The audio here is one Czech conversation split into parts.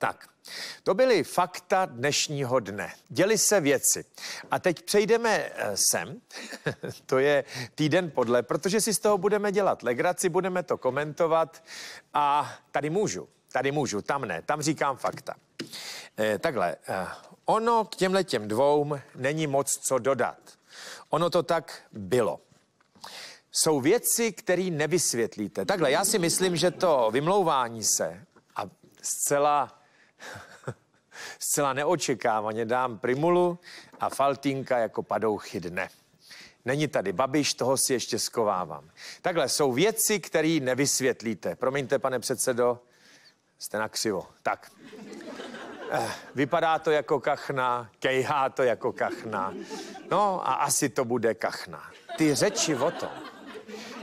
Tak, to byly fakta dnešního dne. Děli se věci. A teď přejdeme eh, sem, to je týden podle, protože si z toho budeme dělat legraci, budeme to komentovat a tady můžu, tady můžu, tam ne, tam říkám fakta. E, takhle, e, ono k těmhle těm dvou není moc co dodat. Ono to tak bylo jsou věci, které nevysvětlíte. Takhle, já si myslím, že to vymlouvání se a zcela Zcela neočekávaně dám Primulu a Faltínka jako padouchy dne. Není tady Babiš, toho si ještě skovávám. Takhle jsou věci, které nevysvětlíte. Promiňte, pane předsedo, jste na křivo. Tak. Eh, vypadá to jako kachna, kejhá to jako kachna. No a asi to bude kachna. Ty řeči o tom,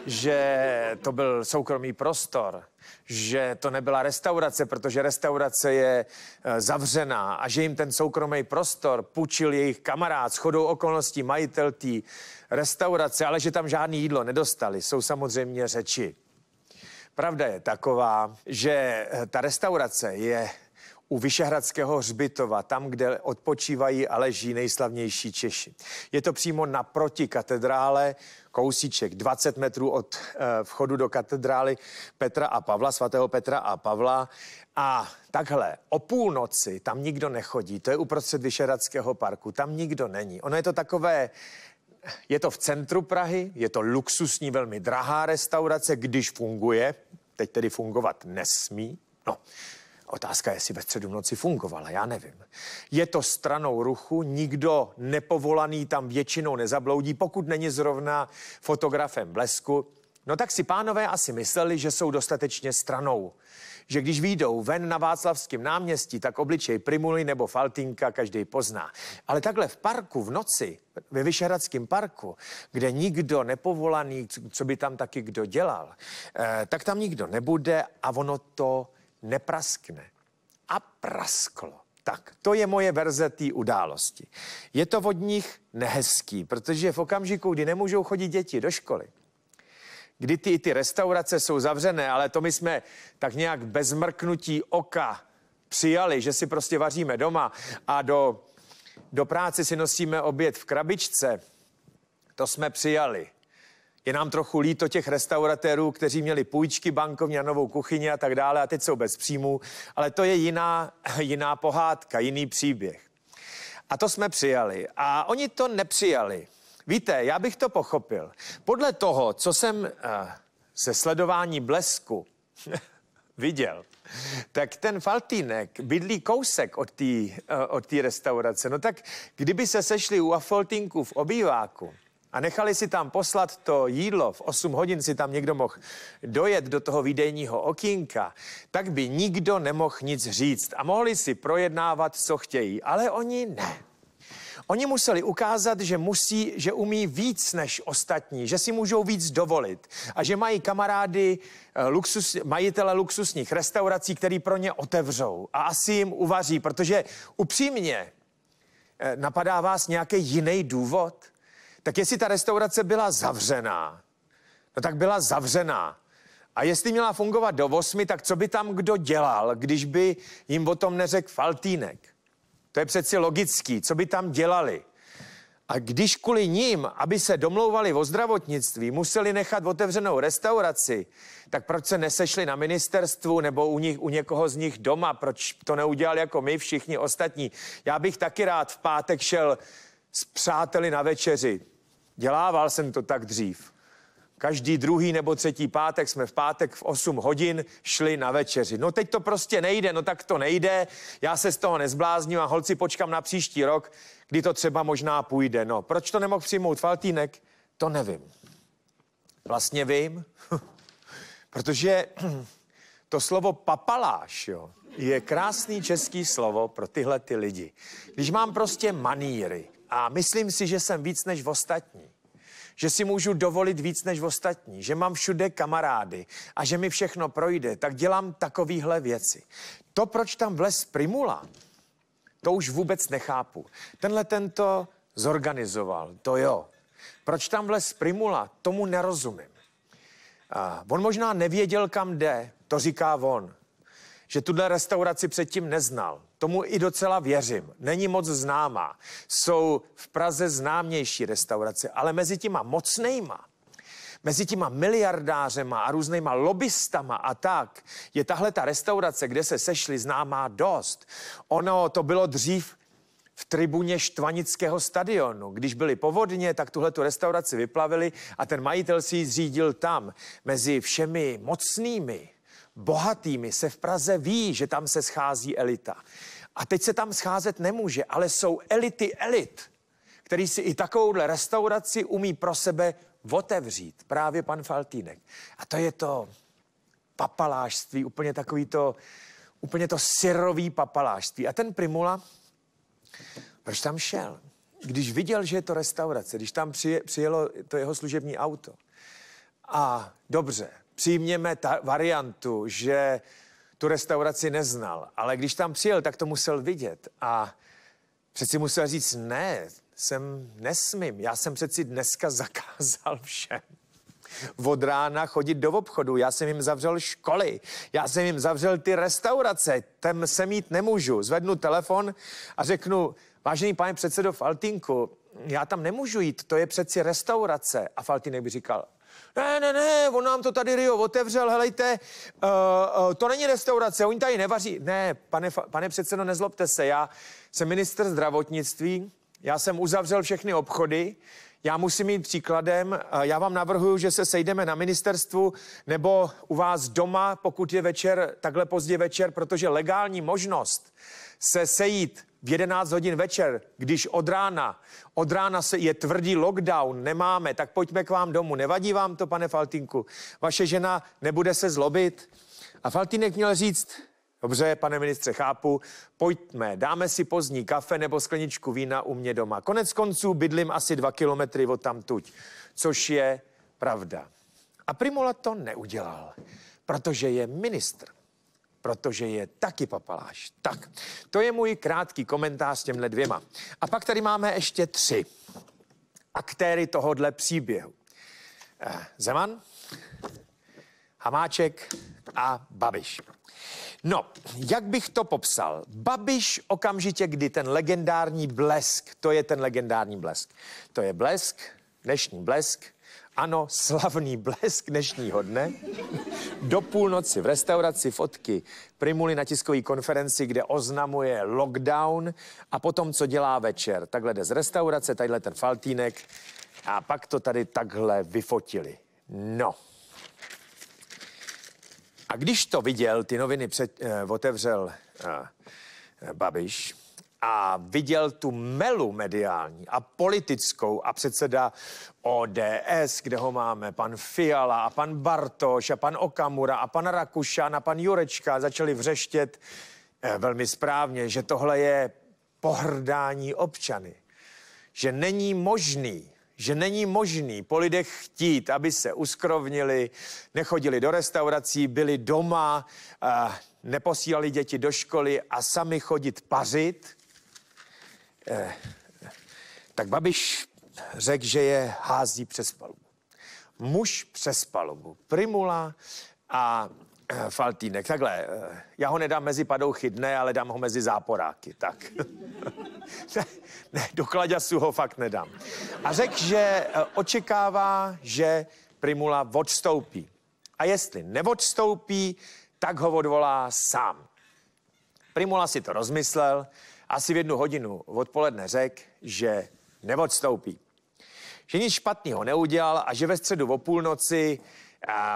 že to byl soukromý prostor, že to nebyla restaurace, protože restaurace je eh, zavřená a že jim ten soukromý prostor půjčil jejich kamarád s chodou okolností majitel té restaurace, ale že tam žádný jídlo nedostali, jsou samozřejmě řeči. Pravda je taková, že eh, ta restaurace je u Vyšehradského hřbitova, tam, kde odpočívají a leží nejslavnější Češi. Je to přímo naproti katedrále, kousíček 20 metrů od eh, vchodu do katedrály Petra a Pavla, svatého Petra a Pavla. A takhle, o půlnoci tam nikdo nechodí, to je uprostřed Vyšehradského parku, tam nikdo není. Ono je to takové je to v centru Prahy, je to luxusní, velmi drahá restaurace, když funguje, teď tedy fungovat nesmí. No, Otázka je, jestli ve středu noci fungovala, já nevím. Je to stranou ruchu, nikdo nepovolaný tam většinou nezabloudí, pokud není zrovna fotografem blesku. No tak si pánové asi mysleli, že jsou dostatečně stranou. Že když výjdou ven na Václavském náměstí, tak obličej Primuly nebo Faltinka každý pozná. Ale takhle v parku v noci, ve Vyšehradském parku, kde nikdo nepovolaný, co by tam taky kdo dělal, eh, tak tam nikdo nebude a ono to nepraskne. A prasklo. Tak, to je moje verze té události. Je to od nich nehezký, protože v okamžiku, kdy nemůžou chodit děti do školy, kdy ty, ty restaurace jsou zavřené, ale to my jsme tak nějak bez mrknutí oka přijali, že si prostě vaříme doma a do, do práce si nosíme oběd v krabičce, to jsme přijali. Je nám trochu líto těch restauratérů, kteří měli půjčky bankovní a novou kuchyni a tak dále a teď jsou bez příjmů, ale to je jiná, jiná pohádka, jiný příběh. A to jsme přijali. A oni to nepřijali. Víte, já bych to pochopil. Podle toho, co jsem uh, se sledování blesku viděl, tak ten Faltínek bydlí kousek od té uh, restaurace. No tak kdyby se sešli u Faltínku v obýváku, a nechali si tam poslat to jídlo, v 8 hodin si tam někdo mohl dojet do toho výdejního okýnka, tak by nikdo nemohl nic říct a mohli si projednávat, co chtějí, ale oni ne. Oni museli ukázat, že musí, že umí víc než ostatní, že si můžou víc dovolit a že mají kamarády, eh, luxus, majitele luxusních restaurací, který pro ně otevřou a asi jim uvaří, protože upřímně eh, napadá vás nějaký jiný důvod – tak jestli ta restaurace byla zavřená, no tak byla zavřená. A jestli měla fungovat do 8, tak co by tam kdo dělal, když by jim o tom neřekl Faltínek? To je přeci logický, co by tam dělali. A když kvůli ním, aby se domlouvali o zdravotnictví, museli nechat otevřenou restauraci, tak proč se nesešli na ministerstvu nebo u, nich, u někoho z nich doma? Proč to neudělali jako my všichni ostatní? Já bych taky rád v pátek šel s přáteli na večeři. Dělával jsem to tak dřív. Každý druhý nebo třetí pátek jsme v pátek v 8 hodin šli na večeři. No teď to prostě nejde, no tak to nejde, já se z toho nezblázním a holci počkám na příští rok, kdy to třeba možná půjde. No, proč to nemohl přijmout Faltínek? To nevím. Vlastně vím, protože to slovo papaláš, jo, je krásný český slovo pro tyhle ty lidi. Když mám prostě maníry, a myslím si, že jsem víc než v ostatní. Že si můžu dovolit víc než v ostatní, že mám všude kamarády a že mi všechno projde, tak dělám takovýhle věci. To, proč tam vles Primula, to už vůbec nechápu. Tenhle tento zorganizoval, to jo. Proč tam vles Primula, tomu nerozumím. Uh, on možná nevěděl, kam jde, to říká on. Že tuhle restauraci předtím neznal. Tomu i docela věřím. Není moc známá. Jsou v Praze známější restaurace, ale mezi těma mocnejma, mezi těma miliardářema a různýma lobbystama a tak, je tahle ta restaurace, kde se sešli, známá dost. Ono to bylo dřív v tribuně Štvanického stadionu. Když byly povodně, tak tuhle tu restauraci vyplavili a ten majitel si ji zřídil tam, mezi všemi mocnými bohatými se v Praze ví, že tam se schází elita. A teď se tam scházet nemůže, ale jsou elity elit, který si i takovouhle restauraci umí pro sebe otevřít. Právě pan Faltínek. A to je to papalářství, úplně takový to, úplně to syrový papalářství. A ten Primula, proč tam šel? Když viděl, že je to restaurace, když tam přijelo to jeho služební auto. A dobře, přijměme ta variantu, že tu restauraci neznal, ale když tam přijel, tak to musel vidět a přeci musel říct, ne, jsem nesmím, já jsem přeci dneska zakázal všem od rána chodit do obchodu, já jsem jim zavřel školy, já jsem jim zavřel ty restaurace, tam se mít nemůžu. Zvednu telefon a řeknu, vážený pane předsedo Faltinku, já tam nemůžu jít, to je přeci restaurace. A Faltinek by říkal, ne, ne, ne, on nám to tady Rio otevřel, helejte, uh, uh, to není restaurace, oni tady nevaří. Ne, pane, pane předsedo, nezlobte se, já jsem minister zdravotnictví, já jsem uzavřel všechny obchody, já musím jít příkladem. Eh, já vám navrhuji, že se sejdeme na ministerstvu nebo u vás doma, pokud je večer, takhle pozdě večer, protože legální možnost se sejít v 11 hodin večer, když od rána, od rána se je tvrdý lockdown, nemáme, tak pojďme k vám domů. Nevadí vám to, pane Faltinku? Vaše žena nebude se zlobit? A Faltinek měl říct, Dobře, pane ministře, chápu. Pojďme, dáme si pozdní kafe nebo skleničku vína u mě doma. Konec konců bydlím asi dva kilometry od tamtuť, což je pravda. A Primula to neudělal, protože je ministr protože je taky papaláš. Tak, to je můj krátký komentář s těmhle dvěma. A pak tady máme ještě tři aktéry tohodle příběhu. Eh, Zeman, Hamáček a Babiš. No, jak bych to popsal? Babiš okamžitě, kdy ten legendární blesk, to je ten legendární blesk. To je blesk, dnešní blesk ano, slavný blesk dnešního dne. Do půlnoci v restauraci fotky Primuli na tiskové konferenci, kde oznamuje lockdown a potom, co dělá večer. Takhle jde z restaurace, tadyhle ten faltínek a pak to tady takhle vyfotili. No. A když to viděl, ty noviny před, eh, otevřel eh, Babiš, a viděl tu melu mediální a politickou a předseda ODS, kde ho máme, pan Fiala a pan Bartoš a pan Okamura a pan Rakušan a pan Jurečka začali vřeštět eh, velmi správně, že tohle je pohrdání občany. Že není možný, že není možný po lidech chtít, aby se uskrovnili, nechodili do restaurací, byli doma, eh, neposílali děti do školy a sami chodit pařit, Eh, tak Babiš řekl, že je hází přes palubu. Muž přes palubu. Primula a eh, Faltínek. Takhle, eh, já ho nedám mezi padouchy dne, ale dám ho mezi záporáky. Tak. ne, ne, do kladěsu ho fakt nedám. A řekl, že eh, očekává, že Primula odstoupí. A jestli neodstoupí, tak ho odvolá sám. Primula si to rozmyslel, asi v jednu hodinu odpoledne řekl, že neodstoupí. Že nic špatného neudělal a že ve středu o půlnoci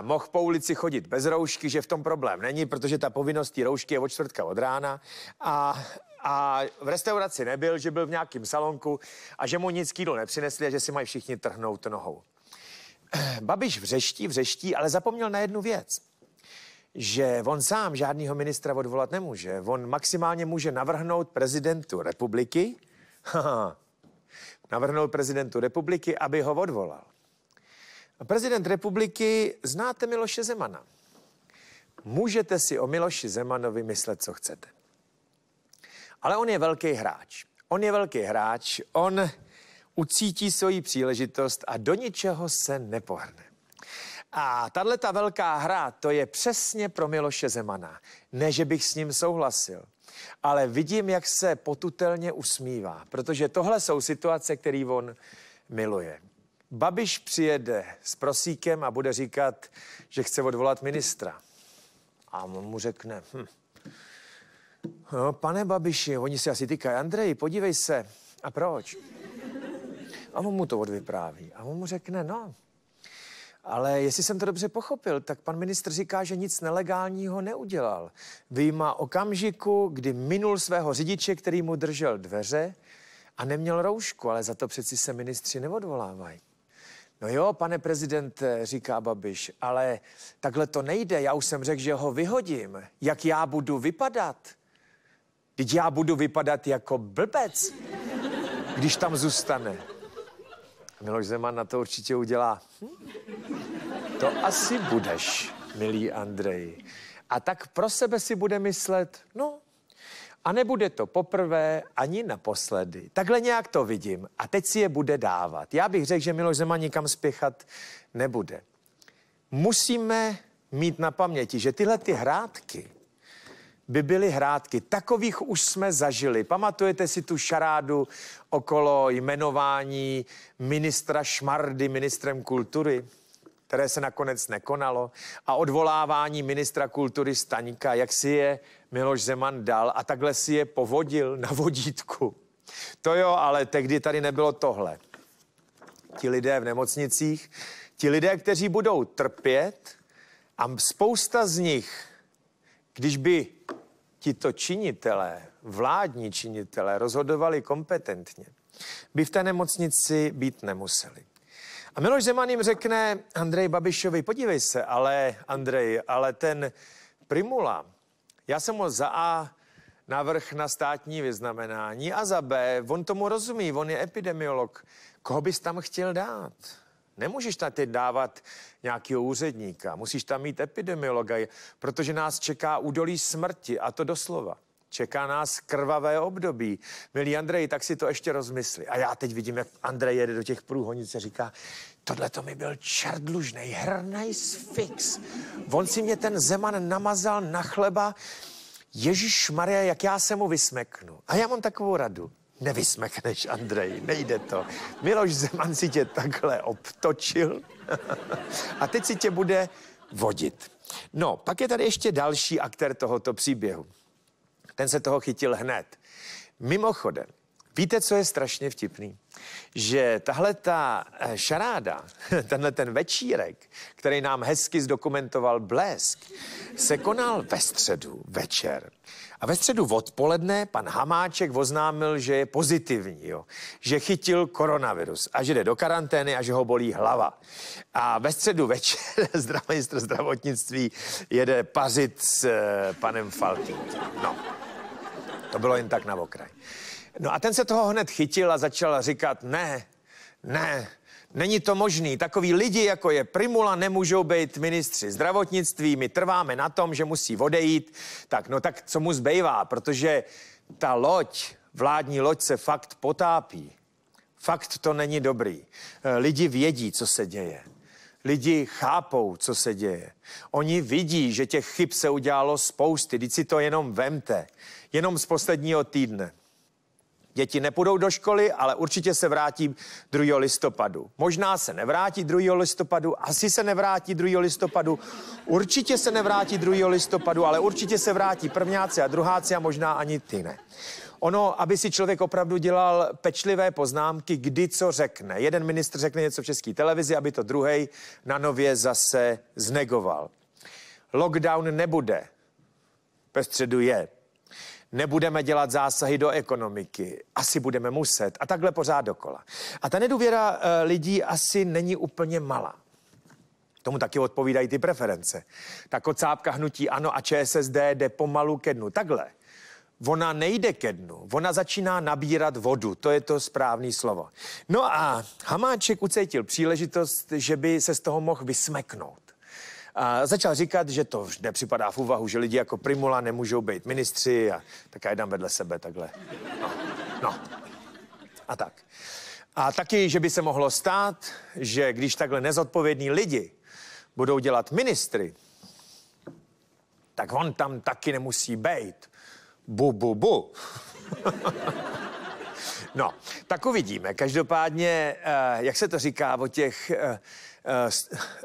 mohl po ulici chodit bez roušky, že v tom problém není, protože ta povinnost té roušky je od čtvrtka od rána a, a v restauraci nebyl, že byl v nějakém salonku a že mu nic k jídlu nepřinesli a že si mají všichni trhnout nohou. Babiš vřeští, vřeští, ale zapomněl na jednu věc že on sám žádného ministra odvolat nemůže. On maximálně může navrhnout prezidentu republiky, navrhnout prezidentu republiky, aby ho odvolal. A prezident republiky znáte Miloše Zemana. Můžete si o Miloši Zemanovi myslet, co chcete. Ale on je velký hráč. On je velký hráč, on ucítí svoji příležitost a do ničeho se nepohrne. A tahle ta velká hra, to je přesně pro Miloše Zemana. Ne, že bych s ním souhlasil, ale vidím, jak se potutelně usmívá, protože tohle jsou situace, které on miluje. Babiš přijede s prosíkem a bude říkat, že chce odvolat ministra. A on mu řekne, hm. no, pane Babiši, oni si asi týkají, Andrej, podívej se. A proč? A on mu to odvypráví. A on mu řekne, no, ale jestli jsem to dobře pochopil, tak pan ministr říká, že nic nelegálního neudělal. Výjima okamžiku, kdy minul svého řidiče, který mu držel dveře a neměl roušku, ale za to přeci se ministři neodvolávají. No jo, pane prezident, říká Babiš, ale takhle to nejde. Já už jsem řekl, že ho vyhodím. Jak já budu vypadat? Teď já budu vypadat jako blbec, když tam zůstane. Miloš Zeman na to určitě udělá. Hm? To asi budeš, milý Andrej. A tak pro sebe si bude myslet, no, a nebude to poprvé ani naposledy. Takhle nějak to vidím. A teď si je bude dávat. Já bych řekl, že Miloš Zeman nikam spěchat nebude. Musíme mít na paměti, že tyhle ty hrátky, by byly hrádky Takových už jsme zažili. Pamatujete si tu šarádu okolo jmenování ministra Šmardy ministrem kultury? které se nakonec nekonalo, a odvolávání ministra kultury Staníka, jak si je Miloš Zeman dal a takhle si je povodil na vodítku. To jo, ale tehdy tady nebylo tohle. Ti lidé v nemocnicích, ti lidé, kteří budou trpět a spousta z nich, když by tito činitelé, vládní činitelé, rozhodovali kompetentně, by v té nemocnici být nemuseli. A Miloš Zeman jim řekne Andrej Babišovi, podívej se, ale Andrej, ale ten Primula, já jsem ho za A navrh na státní vyznamenání a za B, on tomu rozumí, on je epidemiolog. Koho bys tam chtěl dát? Nemůžeš tam teď dávat nějakého úředníka, musíš tam mít epidemiologa, protože nás čeká údolí smrti a to doslova. Čeká nás krvavé období. Milý Andrej, tak si to ještě rozmysli. A já teď vidím, jak Andrej jede do těch průhonic a říká, tohle to mi byl čerdlužnej, hrnej fix. On si mě ten Zeman namazal na chleba. Ježíš Maria, jak já se mu vysmeknu. A já mám takovou radu nevysmechneš, Andrej, nejde to. Miloš Zeman si tě takhle obtočil a teď si tě bude vodit. No, pak je tady ještě další aktér tohoto příběhu. Ten se toho chytil hned. Mimochodem, Víte, co je strašně vtipný? Že tahle ta eh, šaráda, tenhle ten večírek, který nám hezky zdokumentoval Blesk, se konal ve středu večer. A ve středu odpoledne pan Hamáček oznámil, že je pozitivní, jo? že chytil koronavirus a že jde do karantény a že ho bolí hlava. A ve středu večer zdravotnictví zdravotnictví jede pařit s eh, panem Faltínkem. No, to bylo jen tak na okraj. No a ten se toho hned chytil a začal říkat, ne, ne, Není to možný. Takoví lidi, jako je Primula, nemůžou být ministři zdravotnictví. My trváme na tom, že musí odejít. Tak no tak co mu zbývá, protože ta loď, vládní loď se fakt potápí. Fakt to není dobrý. Eh, lidi vědí, co se děje. Lidi chápou, co se děje. Oni vidí, že těch chyb se udělalo spousty. Vždyť si to jenom vemte. Jenom z posledního týdne. Děti nepůjdou do školy, ale určitě se vrátí 2. listopadu. Možná se nevrátí 2. listopadu, asi se nevrátí 2. listopadu, určitě se nevrátí 2. listopadu, ale určitě se vrátí prvňáci a druháci a možná ani ty ne. Ono, aby si člověk opravdu dělal pečlivé poznámky, kdy co řekne. Jeden ministr řekne něco v české televizi, aby to druhý na nově zase znegoval. Lockdown nebude. Ve středu je nebudeme dělat zásahy do ekonomiky, asi budeme muset a takhle pořád dokola. A ta nedůvěra eh, lidí asi není úplně malá. Tomu taky odpovídají ty preference. Ta kocápka hnutí ANO a ČSSD jde pomalu ke dnu. Takhle. Ona nejde ke dnu, ona začíná nabírat vodu, to je to správné slovo. No a Hamáček ucítil příležitost, že by se z toho mohl vysmeknout. A začal říkat, že to nepřipadá v úvahu, že lidi jako Primula nemůžou být ministři a tak já dám vedle sebe takhle. No. no. A tak. A taky, že by se mohlo stát, že když takhle nezodpovědní lidi budou dělat ministry, tak on tam taky nemusí být. Bu, bu, bu. no, tak uvidíme. Každopádně, eh, jak se to říká o těch eh, Eh,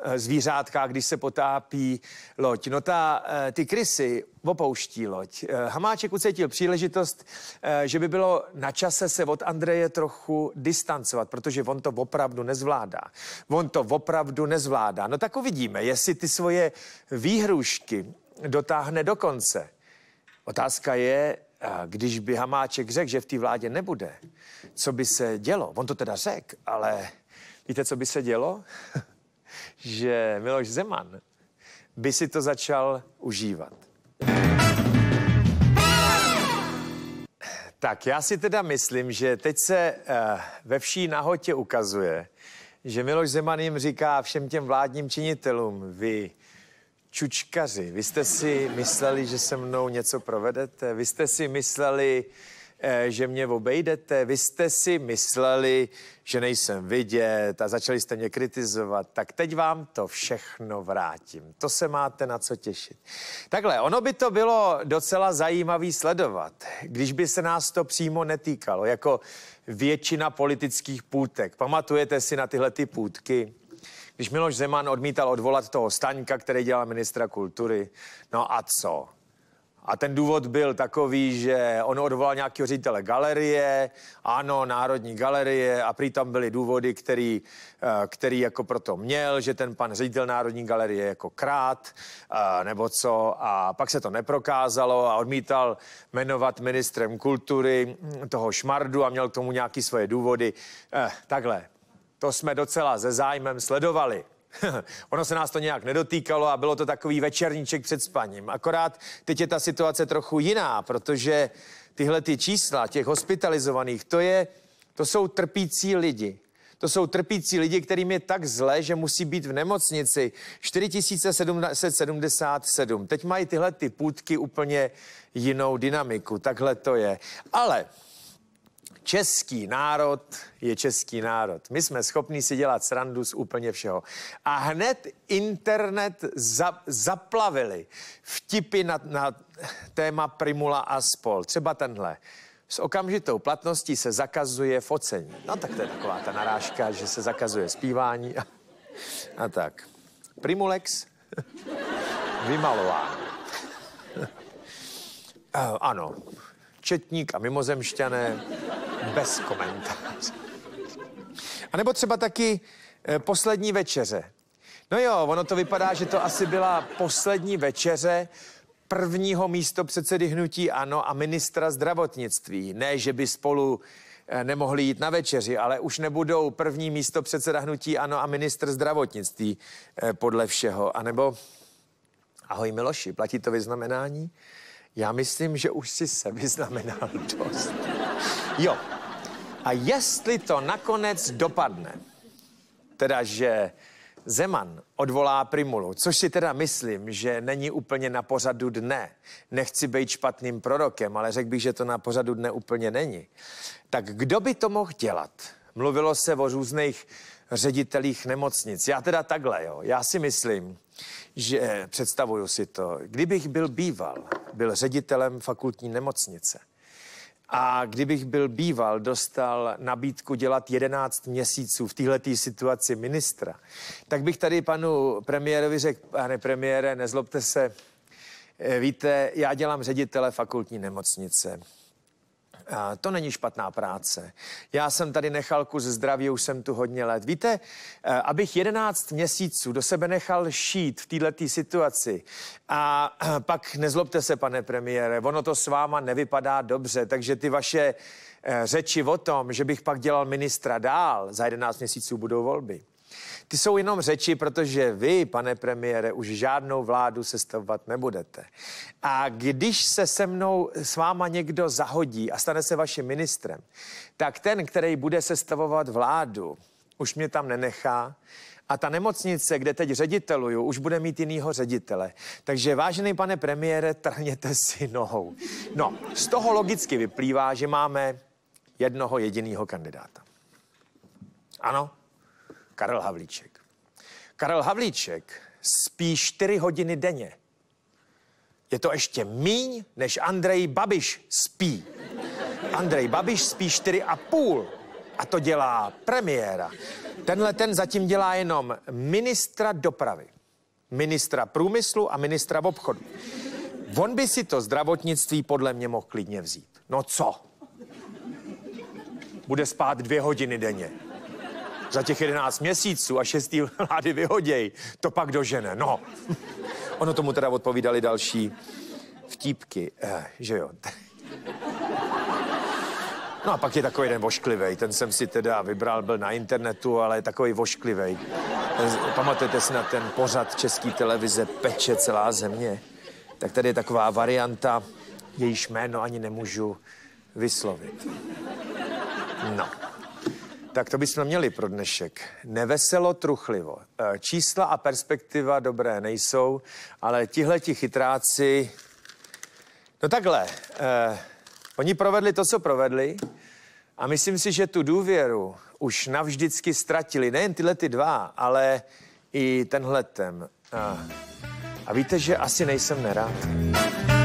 eh, zvířátka, když se potápí loď. No ta, eh, ty krysy opouští loď. Hamáček ucítil příležitost, že by bylo na čase se od Andreje trochu distancovat, protože on to opravdu nezvládá. On to opravdu nezvládá. No tak uvidíme, jestli ty svoje výhrušky dotáhne do konce. Otázka je, když by Hamáček řekl, že v té vládě nebude, co by se dělo? On to teda řekl, ale Víte, co by se dělo? že Miloš Zeman by si to začal užívat. Tak já si teda myslím, že teď se uh, ve vší nahotě ukazuje, že Miloš Zeman jim říká všem těm vládním činitelům, vy čučkaři, vy jste si mysleli, že se mnou něco provedete, vy jste si mysleli, Eh, že mě obejdete. Vy jste si mysleli, že nejsem vidět a začali jste mě kritizovat, tak teď vám to všechno vrátím. To se máte na co těšit. Takhle, ono by to bylo docela zajímavý sledovat, když by se nás to přímo netýkalo, jako většina politických půtek. Pamatujete si na tyhle ty půtky? Když Miloš Zeman odmítal odvolat toho Staňka, který dělal ministra kultury, no a co? A ten důvod byl takový, že on odvolal nějakého ředitele galerie, ano, Národní galerie a prý tam byly důvody, který, eh, který jako proto měl, že ten pan ředitel Národní galerie jako krát, eh, nebo co. A pak se to neprokázalo a odmítal jmenovat ministrem kultury hm, toho Šmardu a měl k tomu nějaký svoje důvody. Eh, takhle, to jsme docela ze zájmem sledovali. ono se nás to nějak nedotýkalo a bylo to takový večerníček před spaním. Akorát teď je ta situace trochu jiná, protože tyhle ty čísla těch hospitalizovaných, to, je, to jsou trpící lidi. To jsou trpící lidi, kterým je tak zle, že musí být v nemocnici. 4777. Teď mají tyhle ty půdky úplně jinou dynamiku. Takhle to je. Ale český národ je český národ. My jsme schopni si dělat srandu z úplně všeho. A hned internet za, zaplavili vtipy na, na téma Primula a spol. Třeba tenhle. S okamžitou platností se zakazuje focení. No tak to je taková ta narážka, že se zakazuje zpívání a, a tak. Primulex vymalován. Eh, ano, četník a mimozemšťané bez komentáře. A nebo třeba taky e, poslední večeře. No jo, ono to vypadá, že to asi byla poslední večeře prvního místo předsedy hnutí ANO a ministra zdravotnictví. Ne, že by spolu eh, nemohli jít na večeři, ale už nebudou první místo předseda hnutí ANO a ministr zdravotnictví eh, podle všeho. A nebo ahoj Miloši, platí to vyznamenání? Já myslím, že už si se vyznamenal dost. Jo, a jestli to nakonec dopadne, teda že Zeman odvolá Primulu, což si teda myslím, že není úplně na pořadu dne. Nechci být špatným prorokem, ale řekl bych, že to na pořadu dne úplně není. Tak kdo by to mohl dělat? Mluvilo se o různých ředitelích nemocnic. Já teda takhle, jo. Já si myslím, že představuju si to. Kdybych byl býval, byl ředitelem fakultní nemocnice, a kdybych byl býval, dostal nabídku dělat 11 měsíců v této situaci ministra, tak bych tady panu premiérovi řekl, pane premiére, nezlobte se, víte, já dělám ředitele fakultní nemocnice. To není špatná práce. Já jsem tady nechal kus zdraví, už jsem tu hodně let. Víte, eh, abych 11 měsíců do sebe nechal šít v této situaci a eh, pak nezlobte se, pane premiére, ono to s váma nevypadá dobře, takže ty vaše eh, řeči o tom, že bych pak dělal ministra dál, za 11 měsíců budou volby ty jsou jenom řeči, protože vy, pane premiére, už žádnou vládu sestavovat nebudete. A když se se mnou s váma někdo zahodí a stane se vaším ministrem, tak ten, který bude sestavovat vládu, už mě tam nenechá, a ta nemocnice, kde teď řediteluju, už bude mít jinýho ředitele. Takže vážený pane premiére, trhněte si nohou. No, z toho logicky vyplývá, že máme jednoho jediného kandidáta. Ano? Karel Havlíček. Karel Havlíček spí 4 hodiny denně. Je to ještě míň, než Andrej Babiš spí. Andrej Babiš spí 4,5 a to dělá premiéra. Tenhle ten zatím dělá jenom ministra dopravy, ministra průmyslu a ministra v obchodu. On by si to zdravotnictví podle mě mohl klidně vzít. No co? Bude spát dvě hodiny denně za těch 11 měsíců a šestý vlády vyhoděj, to pak dožene, no. Ono tomu teda odpovídali další vtípky, eh, že jo. No a pak je takový jeden vošklivej, ten jsem si teda vybral, byl na internetu, ale je takový vošklivej. Eh, pamatujete si na ten pořad české televize Peče celá země? Tak tady je taková varianta, jejíž jméno ani nemůžu vyslovit. No. Tak to bychom měli pro dnešek. Neveselo, truchlivo. Eh, čísla a perspektiva dobré nejsou, ale tihleti chytráci... No takhle, eh, oni provedli to, co provedli a myslím si, že tu důvěru už navždycky ztratili. Nejen tyhle ty dva, ale i tenhletem. A, eh, a víte, že asi nejsem nerád.